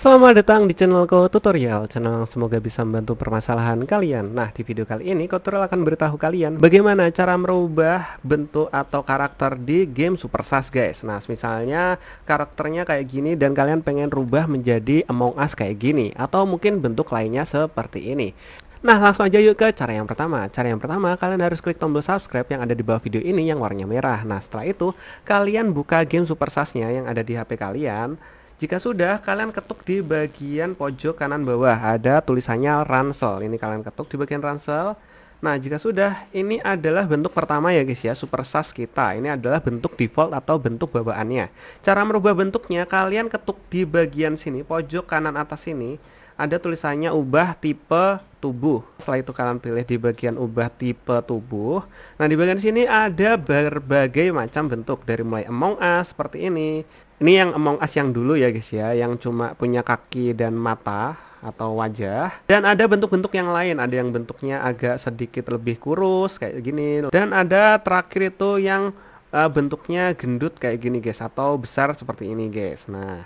Selamat datang di channel Ko tutorial Channel yang semoga bisa membantu permasalahan kalian Nah di video kali ini Ko tutorial akan beritahu kalian Bagaimana cara merubah bentuk atau karakter di game Super Sas guys Nah misalnya karakternya kayak gini dan kalian pengen rubah menjadi Among Us kayak gini Atau mungkin bentuk lainnya seperti ini Nah langsung aja yuk ke cara yang pertama Cara yang pertama kalian harus klik tombol subscribe yang ada di bawah video ini yang warnanya merah Nah setelah itu kalian buka game Super Sasnya yang ada di HP kalian jika sudah, kalian ketuk di bagian pojok kanan bawah. Ada tulisannya ransel. Ini kalian ketuk di bagian ransel. Nah, jika sudah, ini adalah bentuk pertama ya guys ya, super SAS kita. Ini adalah bentuk default atau bentuk bawaannya. Cara merubah bentuknya, kalian ketuk di bagian sini, pojok kanan atas ini ada tulisannya ubah tipe tubuh. Setelah itu kalian pilih di bagian ubah tipe tubuh. Nah, di bagian sini ada berbagai macam bentuk dari mulai Among Us seperti ini. Ini yang Among Us yang dulu ya guys ya, yang cuma punya kaki dan mata atau wajah. Dan ada bentuk-bentuk yang lain, ada yang bentuknya agak sedikit lebih kurus kayak gini. Dan ada terakhir itu yang eh, bentuknya gendut kayak gini guys atau besar seperti ini guys. Nah,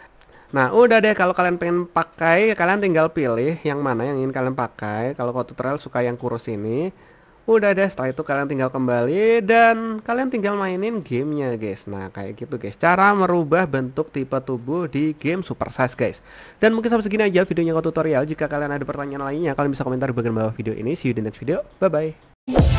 Nah, udah deh kalau kalian pengen pakai, kalian tinggal pilih yang mana yang ingin kalian pakai. Kalau kau tutorial suka yang kurus ini, udah deh setelah itu kalian tinggal kembali dan kalian tinggal mainin gamenya guys. Nah, kayak gitu guys. Cara merubah bentuk tipe tubuh di game Super Size guys. Dan mungkin sampai segini aja videonya kau tutorial. Jika kalian ada pertanyaan lainnya, kalian bisa komentar di bagian bawah video ini. See you di next video. Bye-bye.